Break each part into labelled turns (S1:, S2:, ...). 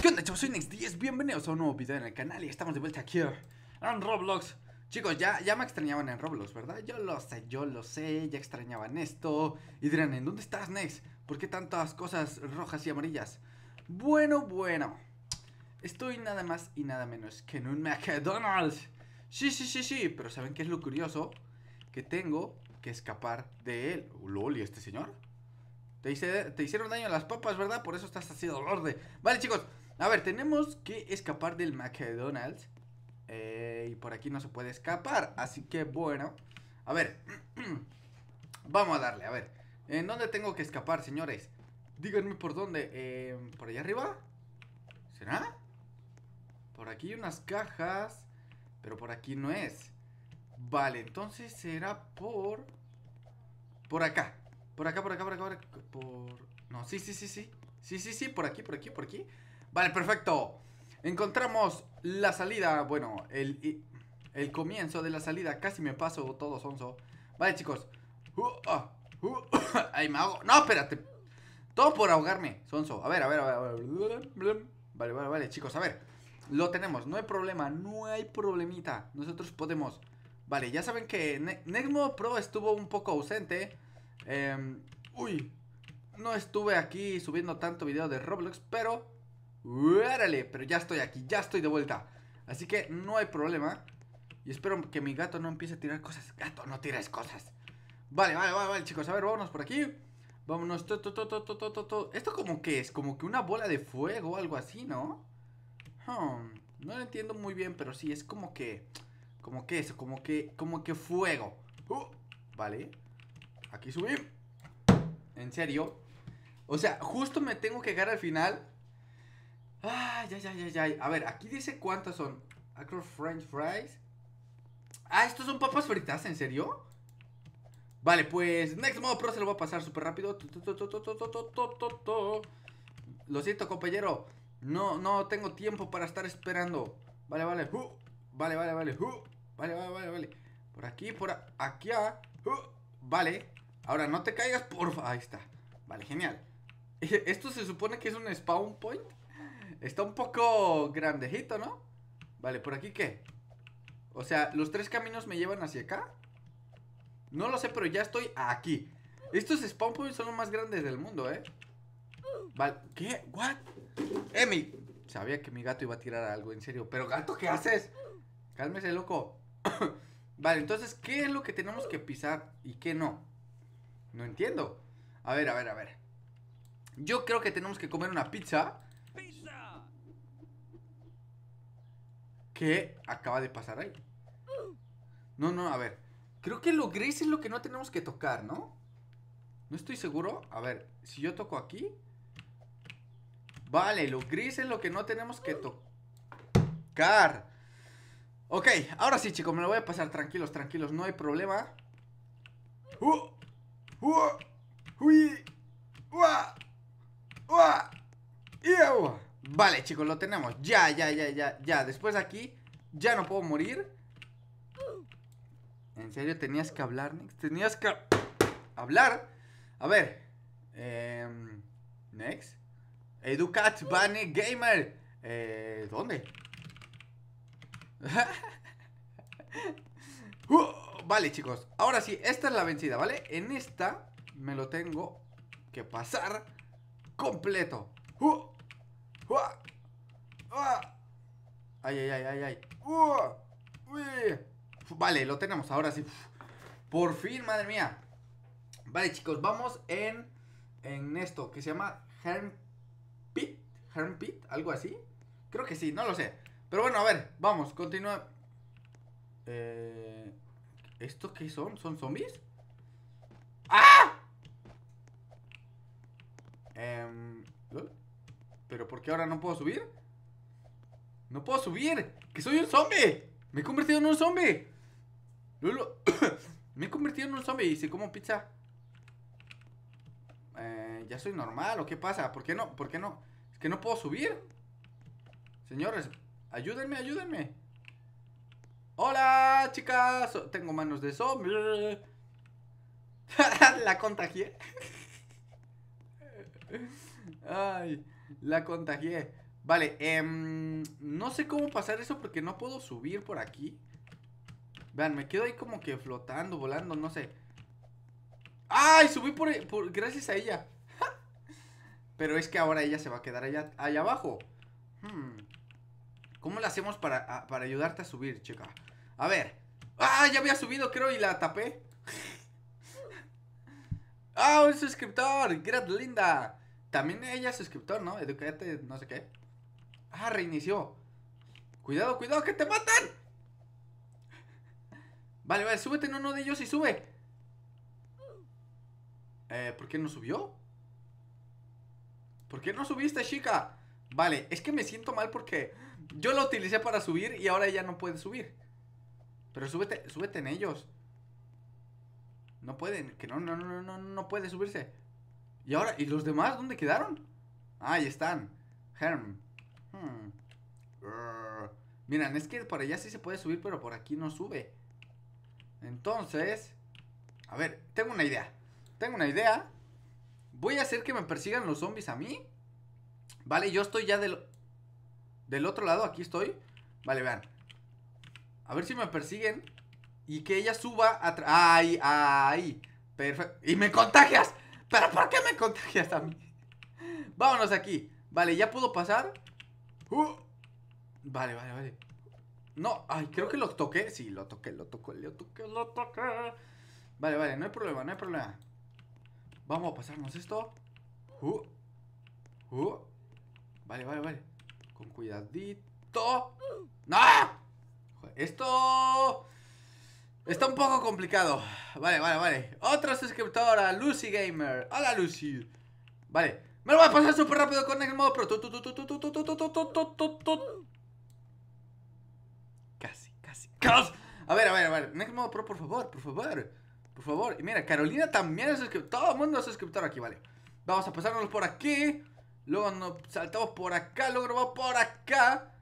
S1: ¿Qué onda chavos? Soy Next10, bienvenidos a un nuevo video en el canal y estamos de vuelta aquí en Roblox Chicos, ya, ya me extrañaban en Roblox, ¿verdad? Yo lo sé, yo lo sé, ya extrañaban esto Y dirán, ¿en dónde estás Next? ¿Por qué tantas cosas rojas y amarillas? Bueno, bueno Estoy nada más y nada menos que en un McDonald's Sí, sí, sí, sí, pero ¿saben qué es lo curioso? Que tengo que escapar de él. Lol, ¿y este señor? Te, hice, te hicieron daño a las papas, ¿verdad? Por eso estás así dolor Vale, chicos, a ver, tenemos que escapar del McDonald's. Eh, y por aquí no se puede escapar, así que bueno. A ver, vamos a darle, a ver. ¿En dónde tengo que escapar, señores? Díganme por dónde. Em, ¿Por allá arriba? ¿Será? Por aquí hay unas cajas. Pero por aquí no es. Vale, entonces será por... Por acá. Por acá, por acá, por acá, por... No, sí, sí, sí, sí. Sí, sí, sí, por aquí, por aquí, por aquí. Vale, perfecto. Encontramos la salida, bueno, el, el comienzo de la salida. Casi me paso todo sonso. Vale, chicos. Uh, ah, uh, ahí me hago. No, espérate. Todo por ahogarme, sonso. A ver, a ver, a ver. A ver. Vale, vale, vale, chicos, a ver. Lo tenemos, no hay problema, no hay problemita. Nosotros podemos. Vale, ya saben que Nexmo Pro estuvo un poco ausente. Em, uy, no estuve aquí subiendo tanto video de Roblox, pero... ¡Órale! Pero ya estoy aquí, ya estoy de vuelta. Así que no hay problema. Y espero que mi gato no empiece a tirar cosas. Gato, no tires cosas. Vale, vale, vale, chicos. A ver, vámonos por aquí. Vámonos. To, to, to, Esto como que es, como que una bola de fuego o algo así, ¿no? Hmm, no lo entiendo muy bien, pero sí, es como que... Como que eso, como que... Como que fuego. Uh, vale. Aquí subí. En serio. O sea, justo me tengo que llegar al final. Ay, A ver, aquí dice cuántas son. Acro French fries. Ah, estos son papas fritas, ¿en serio? Vale, pues Next Modo Pro se lo voy a pasar súper rápido. Lo siento, compañero. No, no tengo tiempo para estar esperando. Vale, vale. vale, vale, vale. vale, vale, vale, vale. Por aquí, por aquí. ah vale. Ahora no te caigas, porfa. Ahí está. Vale, genial. Esto se supone que es un spawn point. Está un poco grandejito, ¿no? Vale, ¿por aquí qué? O sea, ¿los tres caminos me llevan hacia acá? No lo sé, pero ya estoy aquí Estos spawn points son los más grandes del mundo, ¿eh? Vale, ¿qué? ¿What? Emi. Sabía que mi gato iba a tirar algo, en serio. Pero gato, ¿qué haces? Cálmese, loco. vale, entonces, ¿qué es lo que tenemos que pisar y qué no? No entiendo. A ver, a ver, a ver. Yo creo que tenemos que comer una pizza. ¡Pizza! ¿Qué acaba de pasar ahí? No, no, a ver. Creo que lo gris es lo que no tenemos que tocar, ¿no? No estoy seguro. A ver, si yo toco aquí. Vale, lo gris es lo que no tenemos que tocar. Ok, ahora sí, chicos, me lo voy a pasar tranquilos, tranquilos, no hay problema. Uh, uh, vale, chicos, lo tenemos. Ya, ya, ya, ya, ya. Después de aquí, ya no puedo morir. ¿En serio tenías que hablar, ¿Tenías que hablar? A ver. Eh, Next. Educat Bunny Gamer. Eh, ¿Dónde? vale, chicos. Ahora sí, esta es la vencida, ¿vale? En esta me lo tengo que pasar completo. ay, ay, ay, ay, ay. Vale, lo tenemos ahora sí. Por fin, madre mía. Vale, chicos, vamos en, en esto que se llama Herm Hermpit, algo así. Creo que sí, no lo sé. Pero bueno, a ver, vamos, continúa. Eh, ¿Estos qué son? ¿Son zombies? ¡Ah! Em, ¿Pero por qué ahora no puedo subir? ¡No puedo subir! ¡Que soy un zombie! ¡Me he convertido en un zombie! me he convertido en un zombie y se como pizza. Eh, ¿Ya soy normal o qué pasa? ¿Por qué no? ¿Por qué no? Que no puedo subir. Señores, ayúdenme, ayúdenme. Hola, chicas. Tengo manos de zombie. la contagié. Ay, la contagié. Vale, em, no sé cómo pasar eso porque no puedo subir por aquí. Vean, me quedo ahí como que flotando, volando, no sé. ¡Ay! Subí por gracias a ella. Pero es que ahora ella se va a quedar allá, allá abajo. Hmm. ¿Cómo la hacemos para, para ayudarte a subir, chica? A ver. ¡Ah! Ya había subido, creo, y la tapé. ¡Ah! ¡Un suscriptor! ¡Grat linda! También ella es suscriptor, ¿no? Educate, no sé qué. ¡Ah! Reinició. Cuidado, cuidado, que te matan. Vale, vale, súbete en uno de ellos y sube. Eh, ¿por qué no subió? ¿Por qué no subiste, chica? Vale, es que me siento mal porque yo lo utilicé para subir y ahora ella no puede subir. Pero súbete, súbete en ellos. No pueden, que no, no, no, no, no puede subirse. Y ahora, ¿y los demás dónde quedaron? Ahí están. Herm. Hmm. Miren, es que por allá sí se puede subir, pero por aquí no sube. Entonces, a ver, tengo una idea. Tengo una idea Voy a hacer que me persigan los zombies a mí. Vale, yo estoy ya del, del otro lado. Aquí estoy. Vale, vean. A ver si me persiguen. Y que ella suba atrás. ¡Ay, ay! Perfecto. ¡Y me contagias! ¿Pero por qué me contagias a mí? Vámonos aquí. Vale, ya pudo pasar. Uh. Vale, vale, vale. No, ay, creo que lo toqué. Sí, lo toqué, lo toqué, lo toqué, lo toqué. Vale, vale, no hay problema, no hay problema. Vamos a pasarnos esto. Uh, Vale, vale, vale. Con cuidadito. ¡No! Esto... Está un poco complicado. Vale, vale, vale. Otro suscriptor Lucy Gamer. Hola, Lucy. Vale. Me lo voy a pasar súper rápido con el modo pro. Casi, casi, casi. A ver, a ver, a ver. Next modo pro, por favor, por favor. Por favor, y mira, Carolina también es suscriptor. Todo el mundo es suscriptor aquí, vale. Vamos a pasarnos por aquí. Luego nos saltamos por acá. Luego nos vamos por acá.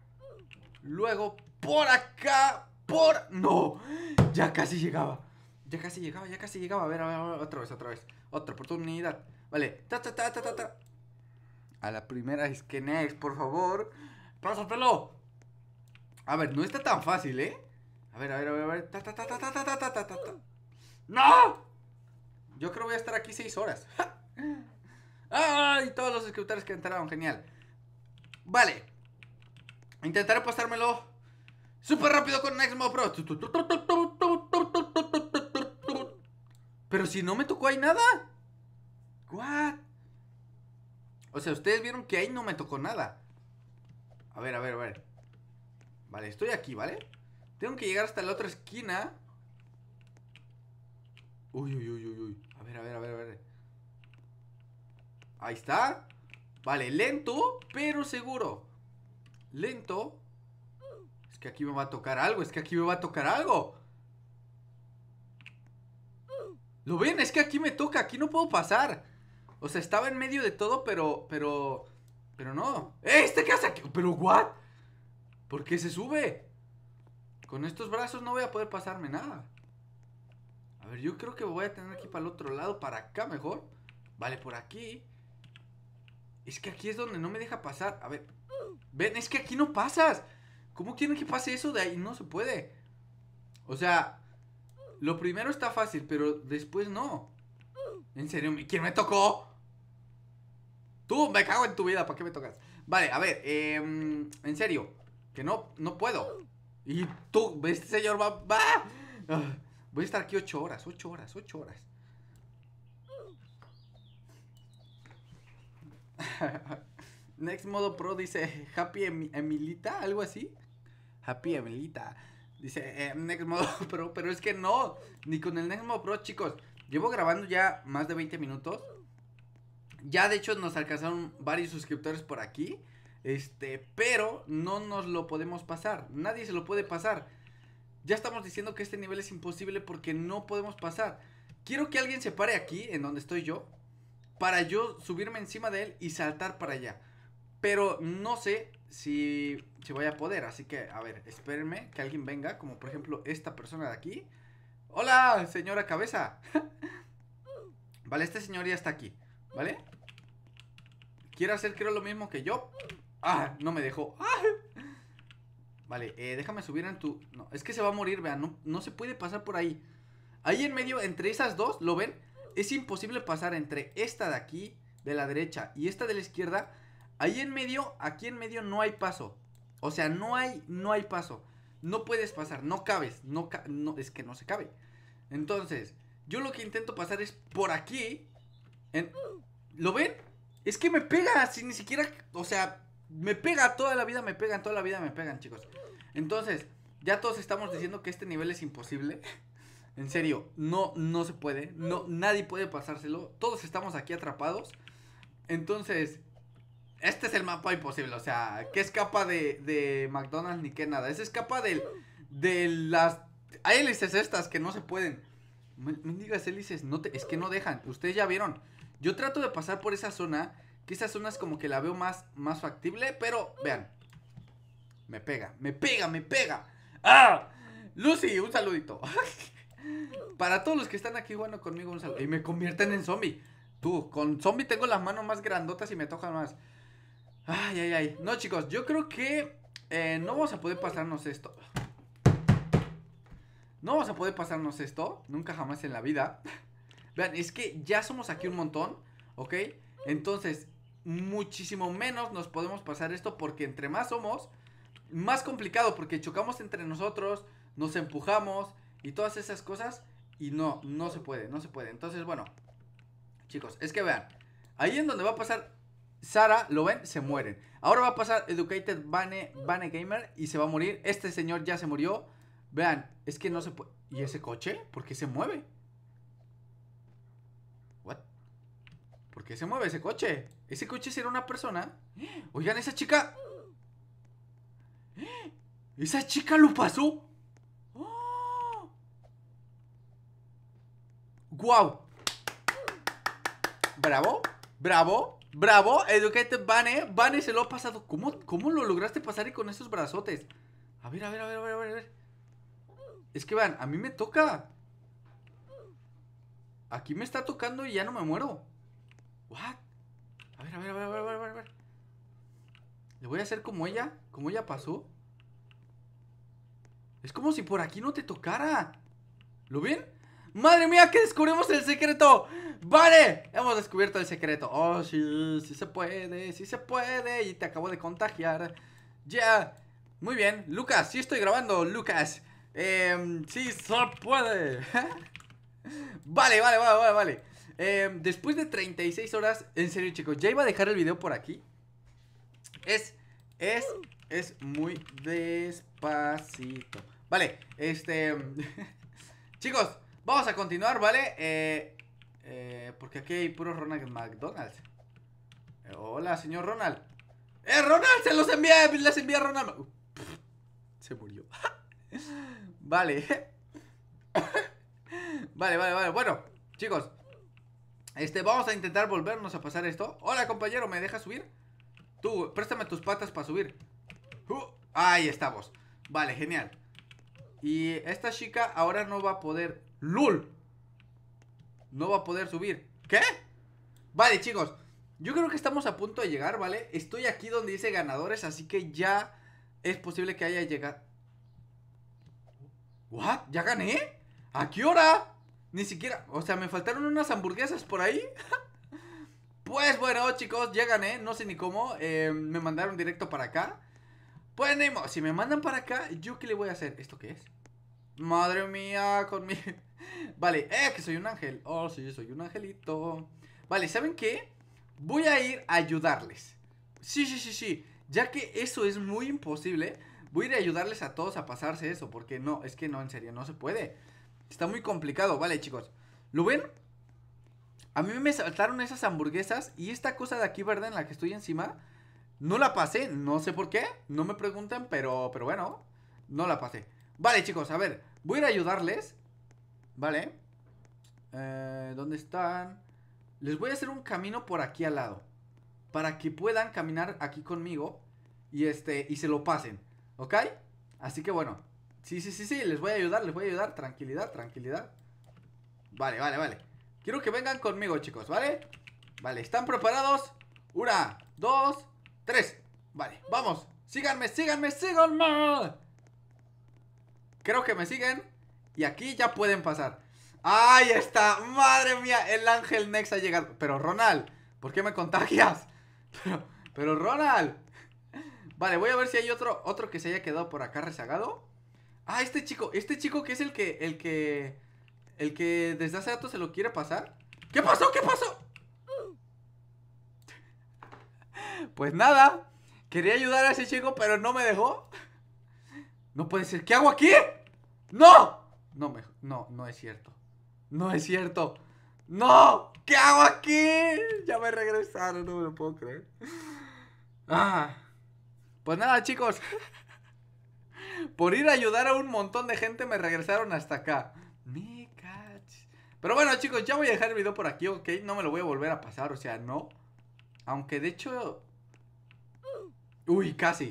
S1: Luego por acá. Por. ¡No! Ya casi llegaba. Ya casi llegaba, ya casi llegaba. A ver, a ver, otra vez, otra vez. Otra oportunidad. Vale. Ta, ta, ta, ta, ta, A la primera es que por favor. Pásatelo. A ver, no está tan fácil, ¿eh? A ver, a ver, a ver, a ver. ta, ta, ta, ta, ta, ta, ta, ta. ¡No! Yo creo voy a estar aquí seis horas. ¡Ay! Todos los escritores que entraron, genial. Vale. Intentaré pasármelo súper rápido con Nexmo Pro. Pero si no me tocó ahí nada. What? O sea, ustedes vieron que ahí no me tocó nada. A ver, a ver, a ver. Vale, estoy aquí, ¿vale? Tengo que llegar hasta la otra esquina. Uy, uy, uy, uy, A ver, a ver, a ver, a ver. Ahí está. Vale, lento, pero seguro. Lento. Es que aquí me va a tocar algo, es que aquí me va a tocar algo. ¿Lo ven? Es que aquí me toca, aquí no puedo pasar. O sea, estaba en medio de todo, pero, pero, pero no. ¡Eh, ¿Este qué hace aquí? ¿Pero what? ¿Por qué se sube? Con estos brazos no voy a poder pasarme nada ver, yo creo que voy a tener aquí para el otro lado, para acá mejor. Vale, por aquí. Es que aquí es donde no me deja pasar. A ver. Ven, es que aquí no pasas. ¿Cómo quieren que pase eso de ahí? No se puede. O sea, lo primero está fácil, pero después no. En serio, ¿quién me tocó? Tú, me cago en tu vida, ¿para qué me tocas? Vale, a ver, em, en serio, que no, no puedo. Y tú, este señor va... va. Ah. Voy a estar aquí ocho horas, ocho horas, ocho horas. Next Modo Pro dice Happy Emilita, algo así. Happy Emilita. Dice eh, Next Modo Pro, pero es que no, ni con el Next Modo Pro, chicos. Llevo grabando ya más de 20 minutos. Ya de hecho nos alcanzaron varios suscriptores por aquí. Este, pero no nos lo podemos pasar. Nadie se lo puede pasar ya estamos diciendo que este nivel es imposible porque no podemos pasar. Quiero que alguien se pare aquí, en donde estoy yo, para yo subirme encima de él y saltar para allá. Pero no sé si, Se vaya a poder, así que, a ver, espérenme que alguien venga, como por ejemplo esta persona de aquí. ¡Hola, señora cabeza! vale, este señor ya está aquí, ¿vale? Quiero hacer, creo, lo mismo que yo. ¡Ah! No me dejó. ¡Ah! Vale, eh, déjame subir en tu... No, es que se va a morir, vean, no, no se puede pasar por ahí. Ahí en medio, entre esas dos, ¿lo ven? Es imposible pasar entre esta de aquí, de la derecha, y esta de la izquierda. Ahí en medio, aquí en medio no hay paso. O sea, no hay, no hay paso. No puedes pasar, no cabes, no, es que no se cabe. Entonces, yo lo que intento pasar es por aquí. ¿Lo ven? Es que me pega, si ni siquiera, o sea, me pega toda la vida, me pegan, toda la vida me pegan, chicos. Entonces, ya todos estamos diciendo que este nivel es imposible. En serio, no, no se puede. No, nadie puede pasárselo. Todos estamos aquí atrapados. Entonces, este es el mapa imposible. O sea, ¿qué escapa de, de McDonald's ni qué nada? Es escapa del, de las hélices estas que no se pueden. digas hélices, no te, es que no dejan. Ustedes ya vieron. Yo trato de pasar por esa zona Quizás una es como que la veo más, más factible, pero vean. Me pega, me pega, me pega. ¡Ah! Lucy, un saludito. Para todos los que están aquí bueno conmigo, un saludo. Y me convierten en zombie. Tú, con zombie tengo las manos más grandotas y me tocan más. Ay, ay, ay. No, chicos, yo creo que eh, no vamos a poder pasarnos esto. No vamos a poder pasarnos esto. Nunca jamás en la vida. Vean, es que ya somos aquí un montón, ¿ok? Entonces, muchísimo menos nos podemos pasar esto porque entre más somos, más complicado porque chocamos entre nosotros, nos empujamos y todas esas cosas y no, no se puede, no se puede. Entonces, bueno, chicos, es que vean, ahí en donde va a pasar Sara, lo ven, se mueren. Ahora va a pasar Educated Bane, Bane Gamer y se va a morir. Este señor ya se murió. Vean, es que no se puede... ¿Y ese coche? ¿Por qué se mueve? qué se mueve ese coche? ¿Ese coche será una persona? Oigan, esa chica... ¿Esa chica lo pasó? ¡Guau! ¡Bravo! ¡Bravo! ¡Bravo! educate, Bane Bane se lo ha pasado. ¿Cómo, ¿Cómo lo lograste pasar y con esos brazotes? A ver, a ver, a ver, a ver, a ver. Es que van, a mí me toca. Aquí me está tocando y ya no me muero. ¿What? A ver, a ver, a ver, a ver, a ver, a ver. Le voy a hacer como ella, como ella pasó. Es como si por aquí no te tocara. ¿Lo ven? ¡Madre mía, que descubrimos el secreto! ¡Vale! Hemos descubierto el secreto. Oh, sí, sí se puede, sí se puede. Y te acabo de contagiar. Ya. Muy bien. Lucas, sí estoy grabando, Lucas. Eh, sí se puede. vale, vale, vale, vale, vale. Em, después de 36 horas, en serio, chicos, ya iba a dejar el video por aquí. Es, es, es muy despacito. Vale, este... chicos, vamos a continuar, ¿vale? Eh, eh porque aquí hay puro Ronald McDonald's. Eh, hola, señor Ronald. ¡Eh, Ronald! ¡Se los envía ¡Les envía Ronald! se murió. vale. vale, vale, vale. Bueno, chicos. Este, vamos a intentar volvernos a pasar esto Hola compañero, ¿me dejas subir? Tú, préstame tus patas para subir uh, Ahí estamos Vale, genial Y esta chica ahora no va a poder ¡Lul! No va a poder subir ¿Qué? Vale chicos, yo creo que estamos a punto de llegar, ¿vale? Estoy aquí donde dice ganadores, así que ya es posible que haya llegado ¿What? ¿Ya gané? ¿A qué hora? Ni siquiera, o sea, me faltaron unas hamburguesas por ahí. pues bueno, chicos, llegan, ¿eh? no sé ni cómo. Em, me mandaron directo para acá. Pues Nemo, si me mandan para acá, ¿yo qué le voy a hacer? ¿Esto qué es? Madre mía, conmigo. Vale, eh, que soy un ángel. Oh, sí, soy un angelito. Vale, ¿saben qué? Voy a ir a ayudarles. Sí, sí, sí, sí. Ya que eso es muy imposible, voy a ir a ayudarles a todos a pasarse eso. Porque no, es que no, en serio, no se puede. Está muy complicado, vale, chicos. ¿Lo ven? A mí me saltaron esas hamburguesas y esta cosa de aquí ¿verdad? en la que estoy encima, no la pasé, no sé por qué, no me preguntan, pero, pero bueno, no la pasé. Vale, chicos, a ver, voy a ir a ayudarles, ¿vale? Eh, ¿Dónde están? Les voy a hacer un camino por aquí al lado, para que puedan caminar aquí conmigo y, este, y se lo pasen, ¿ok? Así que bueno, Sí, sí, sí, sí, les voy a ayudar, les voy a ayudar. Tranquilidad, tranquilidad. Vale, vale, vale. Quiero que vengan conmigo, chicos, ¿vale? Vale, ¿están preparados? Una, dos, tres. Vale, vamos. Síganme, síganme, síganme. Creo que me siguen. Y aquí ya pueden pasar. ¡Ahí está! ¡Madre mía! El ángel Nex ha llegado. Pero Ronald, ¿por qué me contagias? Pero, pero Ronald. Vale, voy a ver si hay otro, otro que se haya quedado por acá rezagado. Ah, este chico, este chico que es el que, el que, el que desde hace rato se lo quiere pasar. ¿Qué pasó? ¿Qué pasó? Pues nada, quería ayudar a ese chico, pero no me dejó. No puede ser, ¿qué hago aquí? ¡No! No, me, no, no es cierto. No es cierto. ¡No! ¿Qué hago aquí? Ya me regresaron, no me lo puedo creer. Ah. Pues nada, chicos. Por ir a ayudar a un montón de gente me regresaron hasta acá. Me Pero bueno, chicos, ya voy a dejar el video por aquí, ¿ok? No me lo voy a volver a pasar, o sea, no. Aunque de hecho... Uy, casi.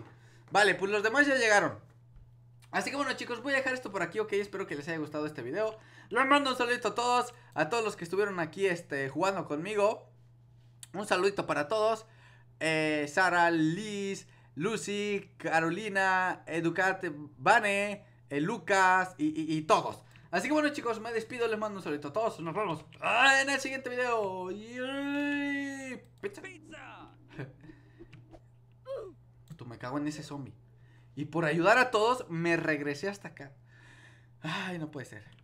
S1: Vale, pues los demás ya llegaron. Así que bueno chicos, voy a dejar esto por aquí, ok, espero que les haya gustado este video Les mando un saludito a todos, a todos los que estuvieron aquí este, jugando conmigo Un saludito para todos eh, Sara, Liz, Lucy, Carolina, Educate, Vane, eh, Lucas y, todos. Así que bueno chicos, me despido, les mando un saludo a todos, nos vemos ah, en el siguiente video. Pizza. Pizza. Tú me cago en ese zombie. Y por ayudar a todos, me regresé hasta acá. Ay, no puede ser.